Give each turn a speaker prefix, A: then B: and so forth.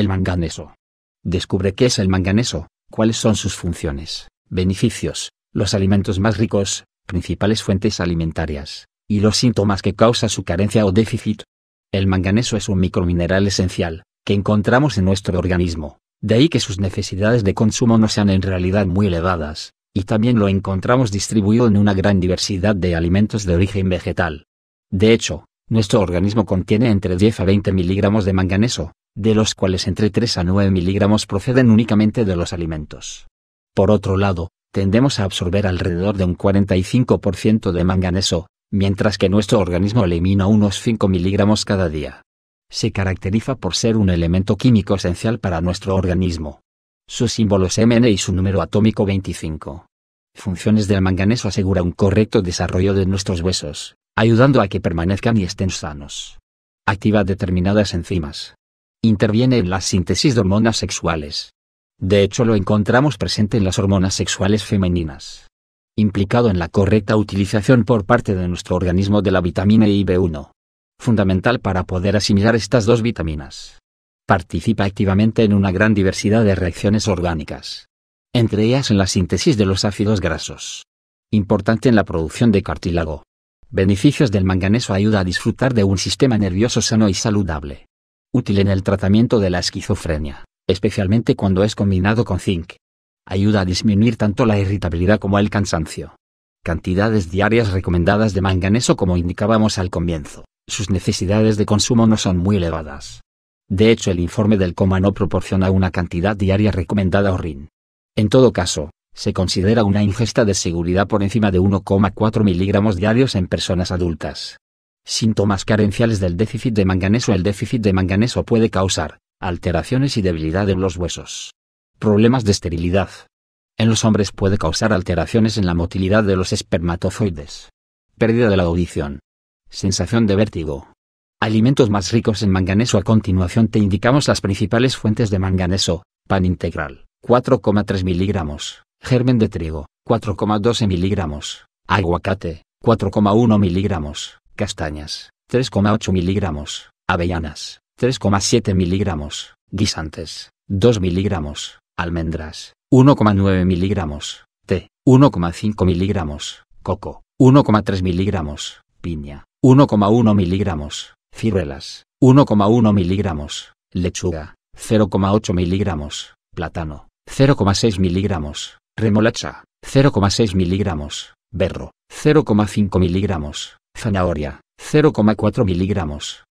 A: El manganeso. Descubre qué es el manganeso, cuáles son sus funciones, beneficios, los alimentos más ricos, principales fuentes alimentarias, y los síntomas que causa su carencia o déficit. El manganeso es un micromineral esencial, que encontramos en nuestro organismo, de ahí que sus necesidades de consumo no sean en realidad muy elevadas, y también lo encontramos distribuido en una gran diversidad de alimentos de origen vegetal. De hecho, nuestro organismo contiene entre 10 a 20 miligramos de manganeso, de los cuales entre 3 a 9 miligramos proceden únicamente de los alimentos. Por otro lado, tendemos a absorber alrededor de un 45% de manganeso, mientras que nuestro organismo elimina unos 5 miligramos cada día. Se caracteriza por ser un elemento químico esencial para nuestro organismo. Su símbolo es Mn y su número atómico 25. Funciones del manganeso asegura un correcto desarrollo de nuestros huesos, ayudando a que permanezcan y estén sanos. Activa determinadas enzimas, interviene en la síntesis de hormonas sexuales. De hecho lo encontramos presente en las hormonas sexuales femeninas. Implicado en la correcta utilización por parte de nuestro organismo de la vitamina E y B1. Fundamental para poder asimilar estas dos vitaminas. Participa activamente en una gran diversidad de reacciones orgánicas. Entre ellas en la síntesis de los ácidos grasos. Importante en la producción de cartílago. Beneficios del manganeso ayuda a disfrutar de un sistema nervioso sano y saludable útil en el tratamiento de la esquizofrenia, especialmente cuando es combinado con zinc. Ayuda a disminuir tanto la irritabilidad como el cansancio. Cantidades diarias recomendadas de manganeso como indicábamos al comienzo, sus necesidades de consumo no son muy elevadas. De hecho, el informe del coma no proporciona una cantidad diaria recomendada o RIN. En todo caso, se considera una ingesta de seguridad por encima de 1,4 miligramos diarios en personas adultas. Síntomas carenciales del déficit de manganeso El déficit de manganeso puede causar alteraciones y debilidad en los huesos. Problemas de esterilidad. En los hombres puede causar alteraciones en la motilidad de los espermatozoides. Pérdida de la audición. Sensación de vértigo. Alimentos más ricos en manganeso A continuación te indicamos las principales fuentes de manganeso. Pan integral, 4,3 miligramos. Germen de trigo, 4,12 miligramos. Aguacate, 4,1 miligramos castañas, 3,8 miligramos, avellanas, 3,7 miligramos, guisantes, 2 miligramos, almendras, 1,9 miligramos, té, 1,5 miligramos, coco, 1,3 miligramos, piña, 1,1 miligramos, ciruelas, 1,1 miligramos, lechuga, 0,8 miligramos, plátano, 0,6 miligramos, remolacha, 0,6 miligramos, berro, 0,5 miligramos, Zanahoria, 0,4 miligramos.